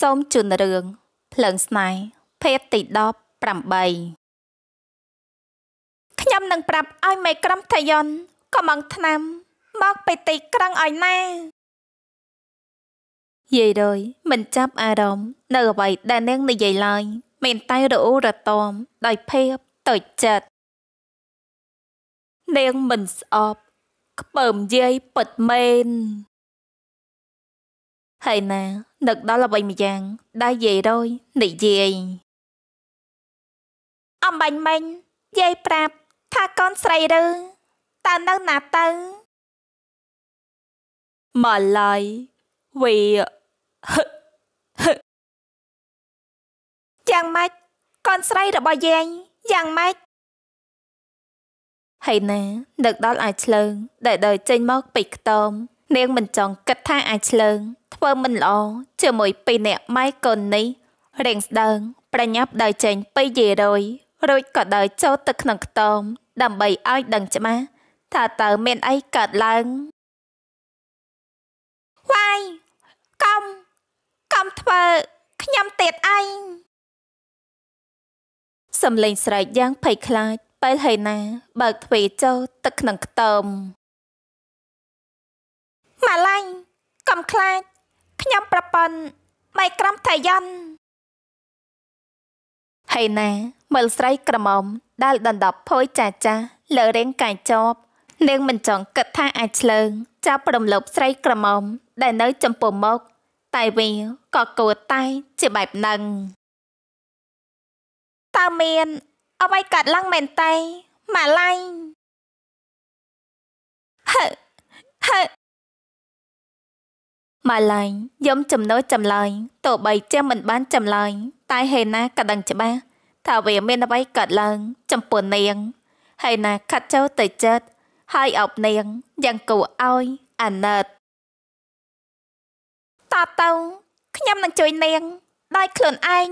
សូមជូនរឿងភ្លើងស្នេហ៍ភេទទី18ខ្ញុំនឹងប្រាប់ឲ្យមេក្រុមថយន្តកំងឆ្នាំមកបេតិក្រឹងឲ្យណាយាយរយមិនចាប់អារម្មណ៍នៅអ្វីដែលនាងនិយាយឡើយមានតែរអ៊ូរទាំដោយភាពតូចចិត្តនាងមិនស្អប់ខ្ពើមយាយពិតមែនហើយណានឹកដល់អ្វីម្យ៉ាងដែលយាយរយនិយាយអំបាញ់មិញ យាយប្រាប់ថាកូនស្រីឬតើនៅណាទៅម៉ាឡៃវាយ៉ាងម៉េចកូនស្រីរបស់យាយយ៉ាងម៉េចហើយណាដឹកដល់អាចឆ្លើងដែលដើរចេញមកពេកខ្ទមនាងមិនចង់គិតថាអាចឆ្លើងធ្វើមិនល្អ ជាមួយពីរអ្នកម៉ែកូននេះរៀងស្ដើង ប្រញាប់ដើរចេញពីយាយរយរួចក៏ដើរចូលទៅក្នុងខ្ទមដើម្បីឲ្យដឹងច្បាស់ថាតើមានអីកើតឡើងវាយកុំកុំធ្វើខ្ញុំទៀតអីសំលេងស្រែកយ៉ាងភ័យខ្លាចពេលហេណាបើកទ្វារចូលទៅក្នុងខ្ទមម៉ាឡៃកុំខ្លាចខ្ញុំប្រពន្ធម៉ៃក្រំថយ័នហើយណែមើលស្រីក្រមុំដែល ដណ្ដប់ភួយចាចាលើរាងកាយចប់នាងមិនចង់គិតថាអាចឆ្លើងចាប់រំលោភស្រីក្រមុំដែលនៅ ចំពោះមុខតែវាក៏គួរតែជាបែបហ្នឹងតើមាន អ្វីកើតឡើងមែនតេម៉ាឡៃហឺហឺម៉ាឡាញយំចំណោចំឡាយតោបីជាមិនបានចំឡាយតែ ហេណាក៏ដឹងច្បាស់ថាវាមានអ្វីកើតឡើងចំពោះនាងហេណាខាត់ចូលទៅចិត្តហើយអប់នាងយ៉ាងគួរឲ្យអាណិតតតៅខ្ញុំនឹងជួយនាងដោយខ្លួនឯង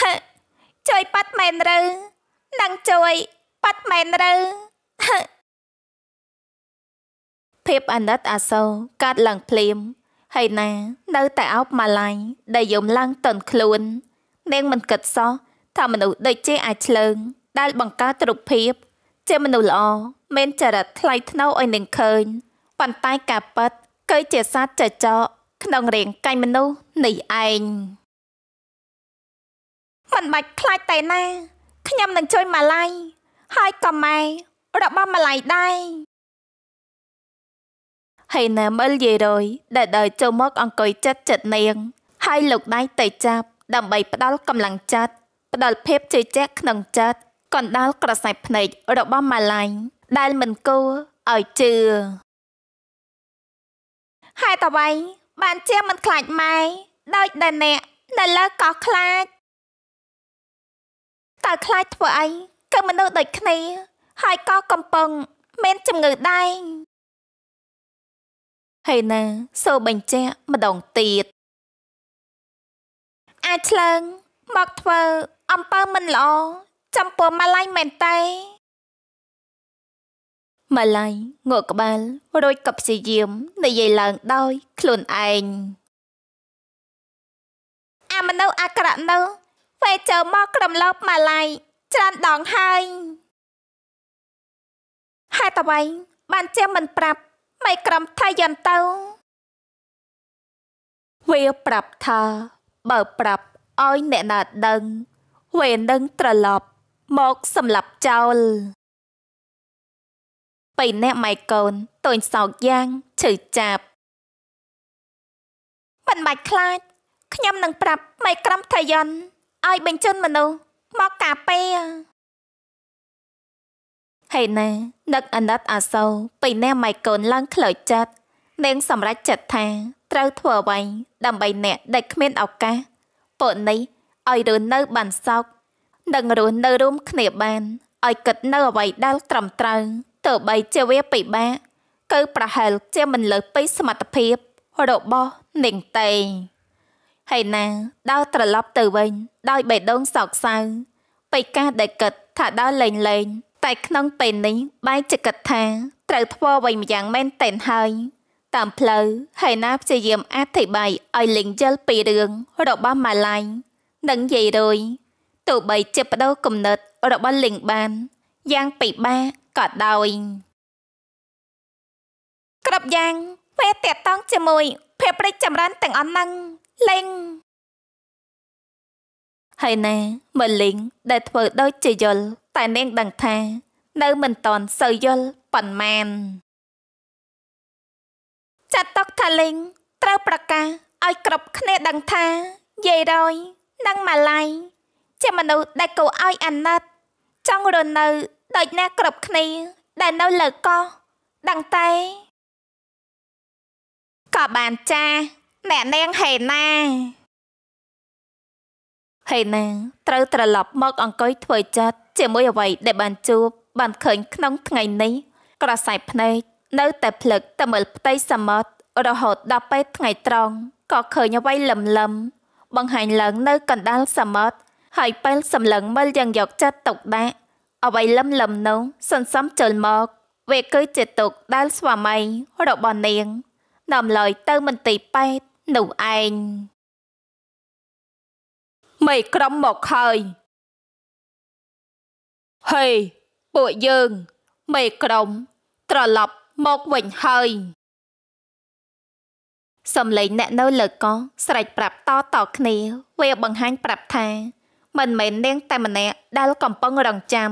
ហេជួយប៉ាត់មែនឬនឹងជួយប៉ាត់មែនឬហេភាពអាណិតអាសូរកើតឡើងភ្លាមហើយណា នៅតែអោបម៉ាឡាយដែលយំឡើងតឹងខ្លួននាងមិនគិតសោះថាមនុស្សដូចជាអាចឆ្លើង ដែលបង្កើតរូបភាពជាមនុស្សល្អមានចរិតថ្លៃថ្នូរឲ្យនាងឃើញប៉ុន្តែការប៉ັດគឺជាសត្វចចកក្នុងរាងកាយមនុស្សនេះឯងមិនបាច់ខ្លាចតែណា ខ្ញុំនឹងជួយម៉ាឡាយហើយក៏ម៉ែរបស់ម៉ាឡាយដែរហើយណាមិលយាយរយដែលដើរចូលមក អង្គុយចិត្តចិត្តនាង ហើយលោកដៃទៅចាប់ ដើម្បីផ្ដាល់កម្លាំងចិត្តផ្ដាល់ភាពជឿជាក់ក្នុងចិត្តកណ្ដាលក្រសែភ្នែករបស់ម៉ាឡាញ់ដែលមិនគួរឲ្យជឿហើយតវ៉ៃបានជាមិនខ្លាចម៉ែដោយដែលអ្នកនៅលើកោះខ្លាច តើខ្លាចធ្វើអីគឺមនុស្សដូចគ្នាហើយកោះកំពឹងមានជំងឺដែរហើយណាសូមបញ្ជាក់ម្ដងទៀត អាចឆ្លើងមកធ្វើ អំពើមិនល្អចំពោះម៉ាឡៃមែនទេម៉ាឡៃងក់ក្បាល រួចក៏ព្យាយាមនិយាយឡើងដោយខ្លួនឯងអាមនុស្សអាក្រក់នោះពេលចូលមកក្រំលោភម៉ាឡៃច្រើនដងហើយហេតុអ្វី បានជាមិនប្រាប់មិនក្រំថាយ៉ាងទៅវាប្រាប់ថា បើប្រាប់ឲ្យអ្នកណាដឹងវានឹងត្រឡប់មកសម្លាប់ចោលបៃណែម៉ៃកូនតូនសោកយ៉ាងឈឺចាប់មិនបាច់ខ្លាចខ្ញុំនឹងប្រាប់ម៉ៃក្រំថាយន់ឲ្យបញ្ជូនមនុស្សមកការពារហេណានឹកអាណិតអាសូរពីអ្នកម៉ៃកូនឡើងខ្លោចចិត្តនាងសម្រេចចិត្តថាត្រូវធ្វើអ្វីដើម្បីអ្នកដែលគ្មានឱកាសពួកនេះឲ្យរស់នៅបានសោកនិងរស់នៅរួមគ្នាបានឲ្យគិតនៅអ្វីដែលត្រឹមត្រូវទោះបីជាវាពិបាកគឺប្រហែលជាមិនលើសពីសមត្ថភាពរបស់នាងតេហើយណាដើរត្រឡប់ទៅវិញ ដោយបេះដូងសោកសៅពីការដែលគិតថាដើរលេងលេងតែក្នុងពេលនេះបែកចកិតថាត្រូវធ្វើអ្វីម្យ៉ាងមែនតែនហើយ តាមផ្លូវហេណាព្យាយាមអធិប្បាយឲ្យលីងយល់ពីរឿងរបស់ម៉ាឡាញនិងយាយរយទោះបីជាបដូរគំនិតរបស់លីងបានយ៉ាងពិបាកក៏ដោយក្របយ៉ាងពេលតាក់តងជាមួយភាពរិចចម្រើនទាំងអស់ហ្នឹងលីងហើយណែមើលលីងដែលធ្វើដូចជាយល់តែនាងដឹងថានៅមិនតន់សូវយល់ប៉ុន្មាន ចាត់តុកថាលីងត្រូវប្រកាសឲ្យគ្រប់គ្នាដឹងថា យាយរយនិងម៉ាឡៃជាមនុស្សដែលគួរឲ្យអាណិតចង់រស់នៅដូចអ្នកគ្រប់គ្នាដែលនៅលើកោះដឹងតែក៏បានចាអ្នកនាងហេណាហើយណាត្រូវត្រឡប់មកអង្គុយធ្វើចិត្តជាមួយអ្វីដែលបានជួប បានឃើញ ក្នុងថ្ងៃនេះក្រសែភ្នែកនៅតែភ្លឹកតែមើលផ្ទៃសមុទ្ររហូតដល់ពេលថ្ងៃត្រង់ក៏ឃើញអ្វីលំលំបង្ហាញឡើង នៅកណ្ដាលសមុទ្រហើយពេលសម្លឹងមើលយ៉ាងយកចិត្តទុកដាក់អ្វីលំលំនោះសន្សំចូលមកវាគឺជាទុកដែលស្វាមីរបស់នាងនាំឡើយទៅមន្ទីរពេទ្យនោះឯងមេក្រុមមកហើយហេពួកយើងមេក្រុម ត្រឡប់មកវិញហើយសំឡេងអ្នកនៅ លើកងស្រែកប្រាប់តតគ្នាវាបង្ហាញ ប្រាប់ថា មិនមែននាងតែម្នាក់ដែលកំពុងរងចាំ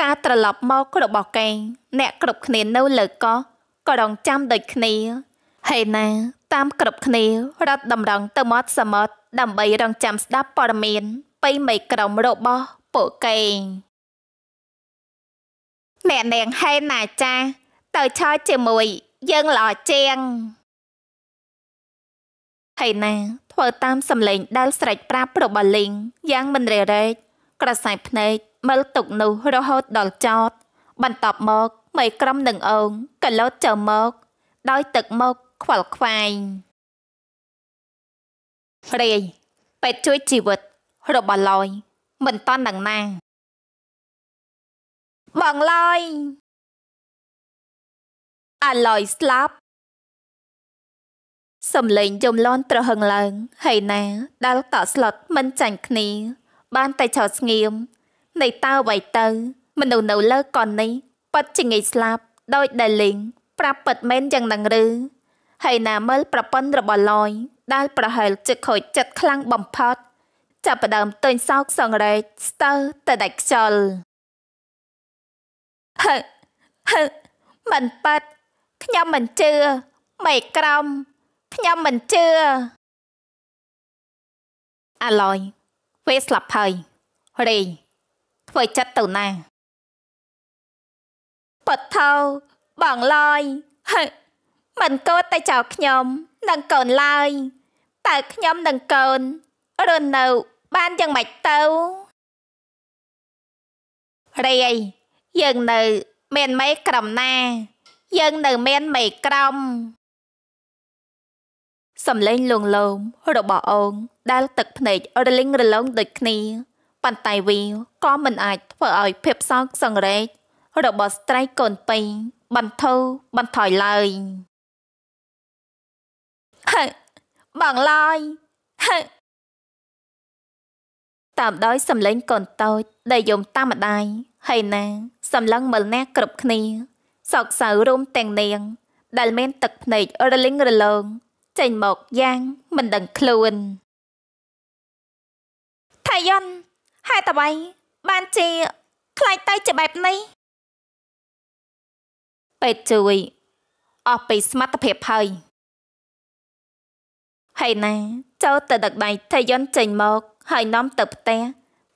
ការត្រឡប់មករបស់កេងអ្នកគ្រប់គ្នានៅ លើកោះក៏រងចាំដូចគ្នាហេណាតាមក្របគ្នារត់តម្រង់ទៅមាត់សមុទ្រដើម្បីរងចាំស្ដាប់ព័ត៌មានពីមេក្រុមរបស់ពួកគេអ្នកនាងហេណាចាទៅឆោជាមួយយើងល្អជាងហេណាធ្វើតាមសំឡេងដែលស្រែកប្រាប់របស់លីងយ៉ាងមិនរេរែកក្រសែភ្នែកមើលទុកនោះរហូតដល់ចោតបន្ទាប់មកមេក្រុមនឹងអងកលោតចូលមក ដោយ ទឹកមកខ្វល់ខ្វាយរាយពេទ្យជួយជីវិតរបស់ឡយមិនតន់ដល់ណាបងឡយអាឡយស្លាប់សំលេងយំលន់ត្រហឹងឡើងហើយណាដែលតក់ស្លុតមិនចាញ់គ្នាបានតែចោលស្ងៀមនៃតើអ្វីទៅមនុស្សនៅលើកននេះប៉ັດជាងាយស្លាប់ដោយដែលលេងប្រាប់ប៉ិតមែនយ៉ាងនឹងឬហើយណាមើលប្រពន្ធរបស់ឡយដែល ប្រហែលជាខូចចិត្តខ្លាំងបំផុតចាប់ផ្ដើមទិញសោកសង្រេចស្ទើរតែដាច់ខ្យល់ហឺហឺមិនប៉ាត់ខ្ញុំមិនជឿមេក្រំខ្ញុំមិនជឿអាឡយវាស្លាប់ហើយរេងធ្វើចិត្តទៅណាបតថោបងឡយហឺមិនកូនតែចោលខ្ញុំនឹងកូនឡើយតើខ្ញុំនឹងកូនរស់នៅបានយ៉ាងម៉េចទៅរាយយើងនៅមានមេក្រំណា យើងនៅមានមេក្រំសំឡេងលងលោមរបស់អូនដែលទឹកភ្នែករលិងរលងដូចគ្នាប៉ុន្តែវាក៏មិនអាចធ្វើឲ្យភាពសោកសង្រេងរបស់ស្ត្រីកូនពេញបន្ធូរបន្ថយឡើយ។ហឹបងឡើយហឹតាមដោយសំឡេងកូនតូចដែលយំតាមម្ដាយហើយណាសំឡឹងមើលអ្នកគ្រប់គ្នាសោកសៅរួមទាំងនាង ដែលមានទឹកភ្នែករលិងរលោងចេញមកយ៉ាង មិនដឹងខ្លួនថាយន់ហេតុអ្វីបានជាខ្លាចទៅជាបែបនេះពេទ្យជួយអស់ពីសមត្ថភាពហើយហើយណាចូលទៅដឹកដៃថយន្តចេញមក ហើយនាំទៅផ្ទះ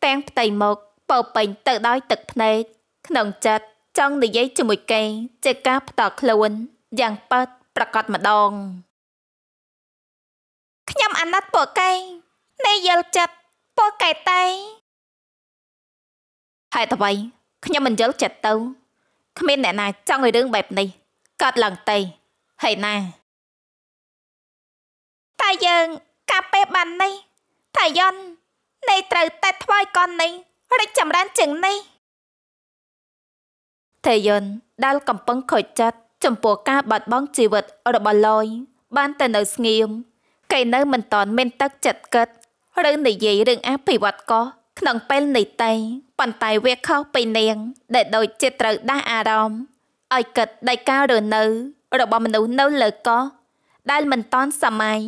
ទាំងផ្ទៃមុខពោពេញទៅដោយទឹកភ្នែកក្នុងចិត្តចង់និយាយជាមួយគេជាការផ្ដោតខ្លួនយ៉ាងប៉ិតប្រកាសម្ដងខ្ញុំអាណិតពួកគេនៃយល់ចិត្តពួកគេតៃហេតុអ្វីខ្ញុំមិនយល់ចិត្តទៅគ្មានអ្នកណាចង់ឲ្យរឿងបែបនេះកើតឡើងទេហើយណាយើងកាប់ពេលបាននេះថាយន់នៃត្រូវតែថ្វាយកននេះរិចចម្រើនជាងនេះថាយន់ដែលកំពុងខូចចិត្តចំពោះការបាត់បង់ជីវិតរបស់លយបានតែនៅស្ងៀមគេនៅ មិនតន់មានទឹកចិត្តគិតឬនិយាយរឿងអភិវឌ្ឍកោះក្នុងពេលនេះតែប៉ុន្តែវាខុសពីនាង ដែលដូចជាត្រូវដាស់អារម្មណ៍ឲ្យគិតដោយការរនៅ របស់មនុស្សនៅលើកោះដែលមិនតន់សម័យ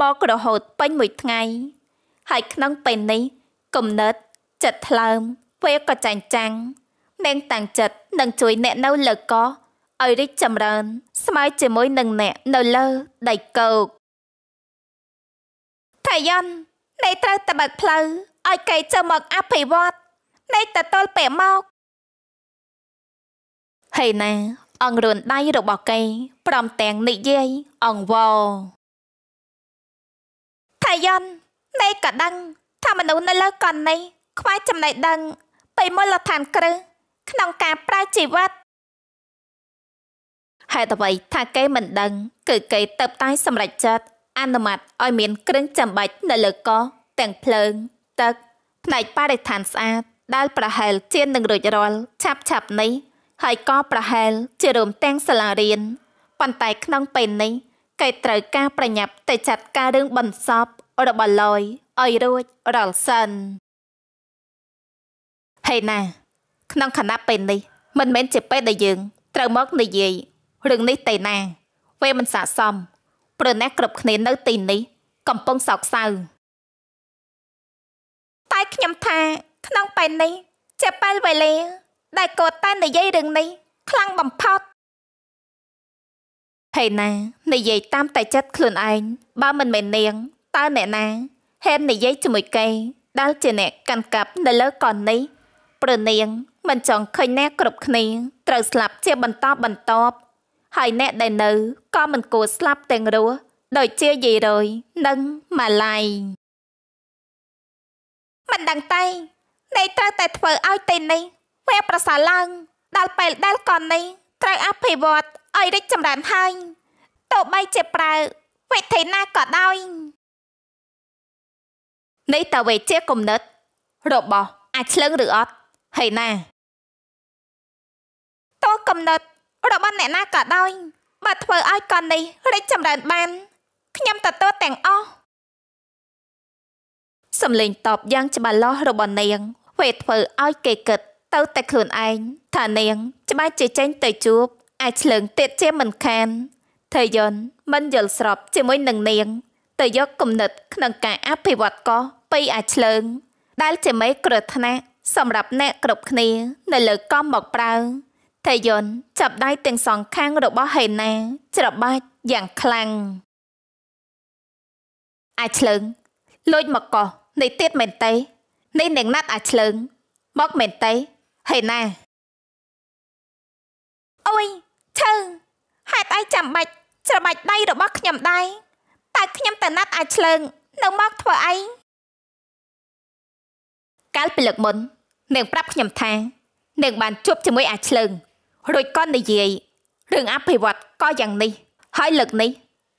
មករហូតពេញមួយថ្ងៃហើយក្នុងពេលនេះគំនិតចិត្តថ្លើមពេលក៏ចាញ់ចាំងនាងតាំងចិត្តនឹងជួយអ្នកនៅលើកោះឲ្យរីកចម្រើន ស្មើជាមួយនឹងអ្នកនៅលើដីគោកតាយ៉ននៃត្រូវតបិតផ្លូវឲ្យគេចូលមកអភិវឌ្ឍនៃតតល់ពេលមកហើយណាអង្រួនដៃរបស់គេព្រមទាំងនិយាយអង្វរអាយ៉ន់ណេក៏ដឹងថាមនុស្សនៅលើកន់នេះខ្វះចំណេះដឹងពីមូលដ្ឋានគ្រឹះក្នុងការប្រើជីវិតហេតុអ្វីថាគេមិនដឹង គឺគេទៅតែសម្រេចចិត្តអនុម័តឲ្យមានគ្រឿងចាំបាច់នៅលើកោះទាំងភ្លើង ទឹកផ្នែកបរិស្ថានស្អាតដែលប្រហែល ជានឹងរួចរាល់ឆាប់ឆាប់នេះហើយក៏ប្រហែល ជារួមទាំងសាលារៀនប៉ុន្តែក្នុងពេលនេះគេត្រូវការប្រញាប់ទៅចាត់ការរឿងបន្សពរបស់លយឲ្យរួចរាល់សិន ហេណាក្នុងខណៈពេលនេះមិនមែនជាពេលដែលយើង ត្រូវមកនិយាយរឿងនេះទេណាវាមិនស័ក្តិសមព្រោះអ្នកគ្រប់គ្នានៅទីនេះកំពុងសោកសៅតែខ្ញុំថាក្នុងពេលនេះជាពេលវេលាដែលគាត់តែនិយាយរឿងនេះខ្លាំងបំផុតហេណានិយាយតាមតែចិត្តខ្លួនឯងបើមិនមែននាងតើអ្នកណាហេមនិយាយជាមួយគេដែលជាអ្នកកាន់កាប់នៅលើកននេះព្រនាងមិនចង់ឃើញអ្នកគ្រប់គ្នាត្រូវស្លាប់ជាបន្តបន្ទាប់ហើយអ្នកដែលនៅក៏មិនគួរស្លាប់ទាំងរស់ដោយជាយាយរយនិងម៉ាឡៃមិនដឹងតែនៃត្រូវតែធ្វើឲ្យទីនេះវាប្រសាឡើងដល់ពេលដែលកននេះត្រូវអភិវឌ្ឍឲ្យរីកចម្រើនហើយទោះបីជាប្រើវិធីណាក៏ដោយនេះតើវេជាគំនិតរបស់ អាចឆ្លឹងឬអត់ហើយណាតើគំនិតរបស់អ្នកណាក៏ដោយបើធ្វើឲ្យកូននេះរីកចម្រើនបានខ្ញុំទទួលទាំងអស់សំលេងតបយ៉ាងច្បាស់លាស់របស់នាងវេធ្វើឲ្យគេគិតទៅតែខ្លួនឯងថានាង ច្បាស់ជាចេញទៅជួបអាចឆ្លើងទៀតជាមិនខានថយយន់មិនយល់ស្របជាមួយនឹងនាងទៅយកគំនិតក្នុងការអភិវឌ្ឍកោះពីអាចឆ្លើង ដែលជាមេគ្រោះថ្នាក់សម្រាប់អ្នកគ្រប់គ្នា នៅលើកោះមកប្រើតាយុនចាប់ដៃទាំងសងខាងរបស់ហេណាច្របាច់យ៉ាងខ្លាំងអាចឆ្លើងលួចមកកោះនេះទៀតមែនទេនេះនឹងណាត់អាចឆ្លើងមកមែនទេហេណាអុយឈើហេតុអីចាំបាច់ច្របាច់ដៃរបស់ខ្ញុំដែរតែខ្ញុំតែណាត់អាចឆ្លើង នៅមកធ្វើអីកាលពីលើកមុននាងប្រាប់ខ្ញុំថានាងបាន ជួបជាមួយអាឆ្លើងរួចក៏និយាយរឿងអភិវឌ្ឍក៏យ៉ាងនេះហើយលើកនេះ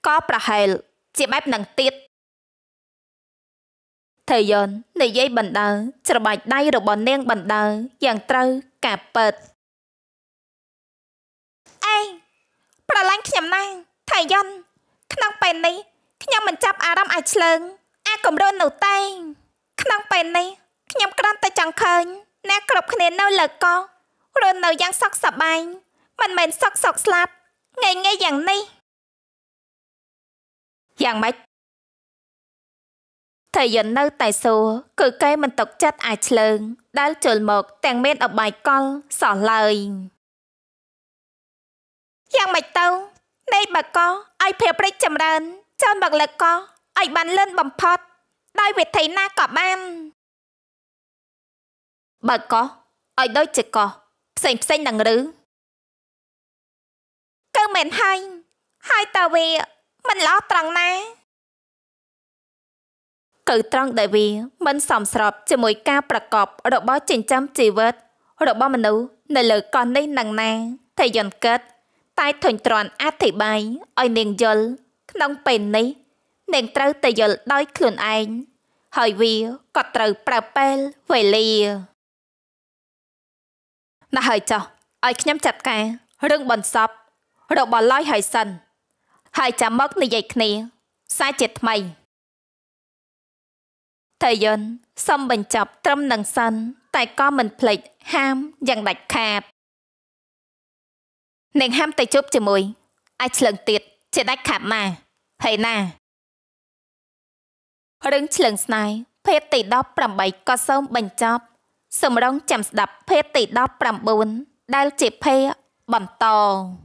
ក៏ប្រហែលជាបែបនឹងទៀតថេយ៉ននិយាយបណ្ដើ ច្របាច់ដៃរបស់នាងបណ្ដើយ៉ាងត្រូវការពិតអេប្រឡាញ់ខ្ញុំណាថេយ៉នក្នុងពេលនេះខ្ញុំមិនចាប់អារម្មណ៍អាយឆ្លើង អាគម្រូននោះទេក្នុងពេលនេះខ្ញុំគ្រាន់តែចង់ឃើញអ្នកគ្រប់គ្នានៅលើកោរស់នៅយ៉ាងសុខសប្បាយមិនមែនសុខសោកស្លាប់ងាយងាយយ៉ាងនេះយ៉ាងម៉េចតែយន្តនៅតែសួរគឺគេមិនຕົកចិត្តអាចឆ្លើងដែលជលមកទាំងមានអបាយកលសោះឡើយយ៉ាងម៉េចទៅនៃបកកឲ្យភាពរិចចម្រើនចាំបកលកកឲ្យបានលឿនបំផុតដោយវិធីណាក៏បាន បើកោឲ្យដូចជាកោផ្សេងផ្សេងនឹងឬគឺមែនហើយ ហើយតើវាមិនល្អត្រង់ណា គឺត្រង់ដែលវា មិនសមស្របជាមួយការប្រកបរបរចិញ្ចឹមជីវិតរបស់មនុស្សនៅលើកោះនេះនឹងណាតែយន្តកិតតែធុញទ្រាន់អធិប្បាយឲ្យនាងយល់ក្នុងពេលនេះនាងត្រូវតែយល់ដោយខ្លួនឯងហើយវាក៏ត្រូវប្រើពេលវេលាណាស់ហើយចុះឲ្យខ្ញុំចាត់ការរឿងបន្សពរបស់ឡើយហើយសិន ហើយចាំមកនិយាយគ្នាសាជាថ្មីតាយិនសំបញ្ចប់ត្រឹមនឹងសិនតែក៏មិនភ្លេចហាមយ៉ាងដាច់ខាតនាងហាមទៅជប់ជាមួយអាចឆ្លងទៀតជាដាច់ខាតម៉ាភ័យណារឿងឆ្លឹងស្នេហ៍ភេទទី18ក៏សូមបញ្ចប់សម្រងចាំស្ដាប់ ភេទទី19ដែលជាភេទបន្ត